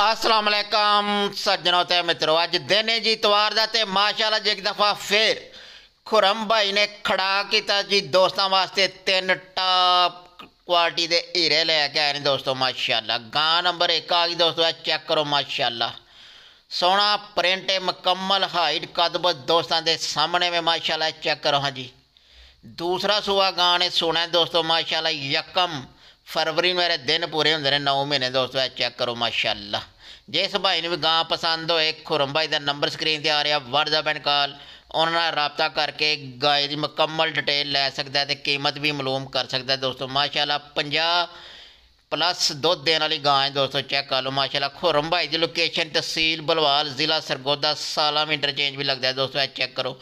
ਅਸਲਾਮ ਅਲੈਕਮ ਸੱਜਣੋ ਤੇ ਮਿੱਤਰੋ ਅੱਜ ਦਿਨ ਹੈ ਜੀ ਇਤਵਾਰ ਦਾ ਤੇ ਮਾਸ਼ਾਅੱਲਾ ਜੀ ਇੱਕ ਦਫਾ ਫੇਰ ਖੁਰਮ ਭਾਈ ਨੇ ਖੜਾ ਕੀਤਾ ਜੀ ਦੋਸਤਾਂ ਵਾਸਤੇ ਤਿੰਨ ਟਾਪ ਕੁਆਲਿਟੀ ਦੇ ਹੀਰੇ ਲੈ ਕੇ ਆਏ ਨੇ ਦੋਸਤੋ ਮਾਸ਼ਾਅੱਲਾ ਗਾਂ ਨੰਬਰ 1 ਆ ਗਈ ਦੋਸਤੋ ਚੈੱਕ ਕਰੋ ਮਾਸ਼ਾਅੱਲਾ सोना प्रिंट मुकम्मल हाइट कदब दोस्तों के सामने में माशाल्लाह चेक करो हाँ जी दूसरा सुबह गाने सुना है दोस्तों माशाल्लाह यकम ਫਰਵਰੀ ਨੂੰ ਇਹਦੇ ਦਿਨ ਪੂਰੇ ਹੁੰਦੇ ਨੇ 9 ਮਹੀਨੇ ਦੋਸਤੋ ਇਹ ਚੈੱਕ ਕਰੋ ਮਾਸ਼ਾਅੱਲਾ ਜਿਸ ਭਾਈ ਨੂੰ ਵੀ ਗਾਂ ਪਸੰਦ ਹੋਏ ਖੁਰਮ ਭਾਈ ਦਾ ਨੰਬਰ ਸਕਰੀਨ ਤੇ ਆ ਰਿਹਾ WhatsApp ਐਂਡ ਕਾਲ ਉਹਨਾਂ ਨਾਲ ਰਾਬਤਾ ਕਰਕੇ ਗਾਏ ਦੀ ਮੁਕੰਮਲ ਡਿਟੇਲ ਲੈ ਸਕਦਾ ਤੇ ਕੀਮਤ ਵੀ ਮਾਲੂਮ ਕਰ ਸਕਦਾ ਦੋਸਤੋ ਮਾਸ਼ਾਅੱਲਾ 50 प्लस दुध देने वाली गाय दोस्तों चेक कर लो माशाला खुरम भाई की लोकेशन तहसील बलवाल ज़िला सरगोदा सालाम इंटरचेंज भी लगता है दोस्तों चेक करो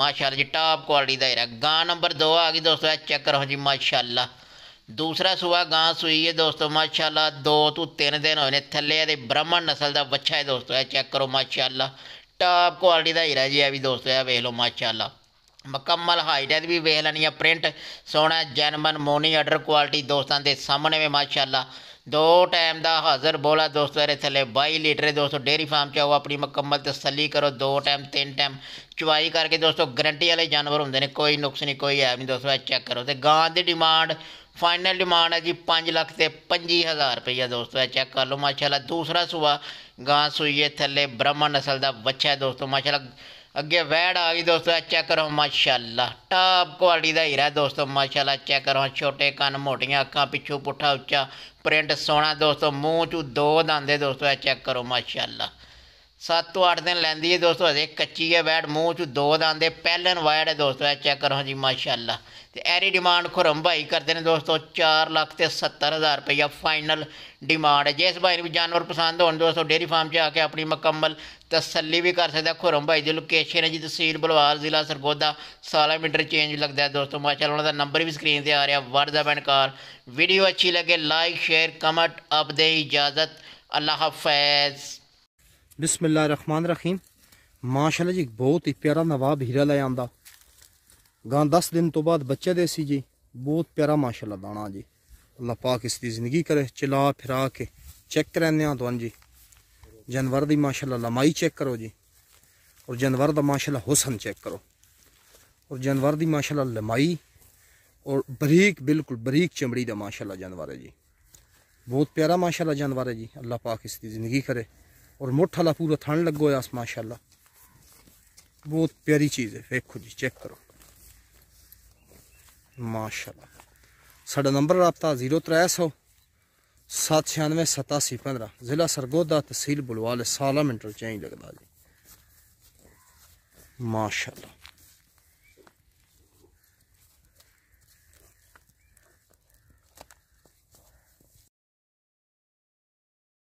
माशाला जी टॉप क्वालिटी का हीरा गां नंबर दो आ गई दोस्तों चेक करो जी माशाला ਦੂਸਰਾ ਸੁਆ ਗਾਂ ਸੁਈ ਹੈ ਦੋਸਤੋ ਮਾਸ਼ਾਅੱਲਾ ਦੋ ਤੋਂ ਤਿੰਨ ਦਿਨ ਹੋਏ ਨੇ ਥੱਲੇ ਦੇ ਬ੍ਰਾਹਮਣ ਨਸਲ ਦਾ ਬੱਚਾ ਹੈ ਦੋਸਤੋ ਇਹ ਚੈੱਕ ਕਰੋ ਮਾਸ਼ਾਅੱਲਾ ਟਾਪ ਕੁਆਲਿਟੀ ਦਾ ਹੀਰਾ ਜੀ ਇਹ ਵੀ ਦੋਸਤੋ ਇਹ ਵੇਖ ਲਓ ਮਾਸ਼ਾਅੱਲਾ ਮੁਕੰਮਲ ਹਾਈਟ ਹੈ ਵੀ ਵੇਖ ਲੈਣੀ ਆ ਪ੍ਰਿੰਟ ਸੋਹਣਾ ਜੈਨਮਨ ਮੋਨੀ ਆਰਡਰ ਕੁਆਲਿਟੀ ਦੋਸਤਾਂ ਦੇ ਸਾਹਮਣੇ ਵੀ ਮਾਸ਼ਾਅੱਲਾ दो टाइम दा हाजर बोला दोस्तों अरे थले बाई लीटर दोस्तों डेयरी फार्म च आओ अपनी मुकम्मल तसली करो दो टाइम तीन टाइम ਚੁਆਈ ਕਰਕੇ ਦੋਸਤੋ ਗਰੰਟੀ ਵਾਲੇ ਜਾਨਵਰ ਹੁੰਦੇ ਨੇ ਕੋਈ ਨੁਕਸ ਨਹੀਂ ਕੋਈ ਐਬ ਨਹੀਂ ਦੋਸਤੋ ਚੈੱਕ ਕਰੋ ਤੇ ਗਾਂ ਦੀ ਡਿਮਾਂਡ ਫਾਈਨਲ ਡਿਮਾਂਡ ਹੈ ਜੀ 5 ਲੱਖ ਤੇ 25000 ਰੁਪਈਆ ਦੋਸਤੋ ਚੈੱਕ ਕਰ ਲਓ ਮਾਸ਼ਾਅੱਲਾ ਦੂਸਰਾ ਸੂਆ ਗਾਂ ਸੂਈਏ ਥੱਲੇ ਬ੍ਰਹਮਣ ਨਸਲ ਦਾ ਬੱਚਾ ਹੈ ਦੋਸਤੋ ਮਾਸ਼ਾਅੱਲਾ ਅੱਗੇ ਵੈੜ ਆ ਗਈ ਦੋਸਤੋ ਚੈੱਕ ਕਰੋ ਮਾਸ਼ਾਅੱਲਾ ਟਾਪ ਕੁਆਲਿਟੀ ਦਾ ਹੀਰਾ ਦੋਸਤੋ ਮਾਸ਼ਾਅੱਲਾ ਚੈੱਕ ਕਰੋ ਛੋਟੇ ਕੰਨ ਮੋਟੀਆਂ ਅੱਖਾਂ ਪਿੱਛੋਂ ਪੁੱਠਾ ਉੱਚਾ ਪ੍ਰਿੰਟ ਸੋਹਣਾ ਦੋਸਤੋ ਮੂੰਹ ਚ ਦੋ ਦੰਦੇ ਦੋਸਤੋ ਚੈੱਕ ਕਰੋ ਮਾਸ਼ਾਅੱਲਾ 7 8 ਦਿਨ ਲੈਂਦੀ ਹੈ ਦੋਸਤੋ ਅਜੇ ਕੱਚੀ ਹੈ ਬੈਟ ਮੂੰਹ ਚ ਦੋ ਦਾਂਦੇ ਪਹਿਲਨ ਵਾਇਰ ਹੈ ਦੋਸਤੋ ਇਹ ਚੈੱਕ ਕਰੋ ਜੀ ਮਾਸ਼ਾਅੱਲਾ ਤੇ ਐਰੀ ਡਿਮਾਂਡ ਖੁਰਮ ਭਾਈ ਕਰਦੇ ਨੇ ਦੋਸਤੋ 4 ਲੱਖ ਤੇ ਹਜ਼ਾਰ ਰੁਪਇਆ ਫਾਈਨਲ ਡਿਮਾਂਡ ਹੈ ਜਿਸ ਭਾਈ ਨੂੰ ਜਾਨਵਰ ਪਸੰਦ ਹੋਣ ਦੋਸਤੋ ਡੇਰੀ ਫਾਰਮ 'ਚ ਆ ਕੇ ਆਪਣੀ ਮੁਕੰਮਲ ਤਸੱਲੀ ਵੀ ਕਰ ਸਕਦਾ ਖੁਰਮ ਭਾਈ ਦੀ ਲੋਕੇਸ਼ਨ ਹੈ ਜੀ ਤਸੀਲ ਬਲਵਾਰ ਜ਼ਿਲ੍ਹਾ ਸਰਗੋਦਾ ਸਾਲਾ ਮੀਟਰ ਚੇਂਜ ਲੱਗਦਾ ਦੋਸਤੋ ਮਾਸ਼ਾਅੱਲਾ ਉਹਨਾਂ ਦਾ ਨੰਬਰ ਵੀ ਸਕਰੀਨ ਤੇ ਆ ਰਿਹਾ ਵਟਸਐਪ ਐਂਡ ਕਾਰ ਵੀਡੀਓ ਅੱਛੀ ਲੱਗੇ ਲਾਈਕ ਸ਼ੇਅਰ ਕਮੈਂਟ ਅਪ ਦੇ ਇਜਾਜ਼ਤ ਅੱਲਾਹ ਹਾਫਿਜ਼ बिस्मिल रखमान रखीम माशाला जी बहुत ही प्यारा नवाब हीरा लै आता गां दस दिन तो बाद बचे दे जी बहुत प्यारा माशाला दाना जी अल्लाह पाक इसकी जिंदगी करे चला फिरा के चेक करने तुम जी जानवर की माशाला लमाई चेक करो जी और जानवर का माशाला हुसन चेक करो और जानवर की माशाला लमाई और बरीक बिल्कुल बरीक चमड़ी का माशाला जानवर है जी बहुत प्यारा माशाला जानवर है जी अल्लाह पाक इसकी जिंदगी करे और मुठ आला पूरा थन लगो है माशाला बहुत प्यारी चीज़ है वेखो जी चेक करो माशाला साढ़ा नंबर रबता जीरो त्रै सौ सत्त छियानवे सतासी पंद्रह जिला सरगोदा तहसील बुलवाल सारा मिनट चाहिए लगता जी माशाला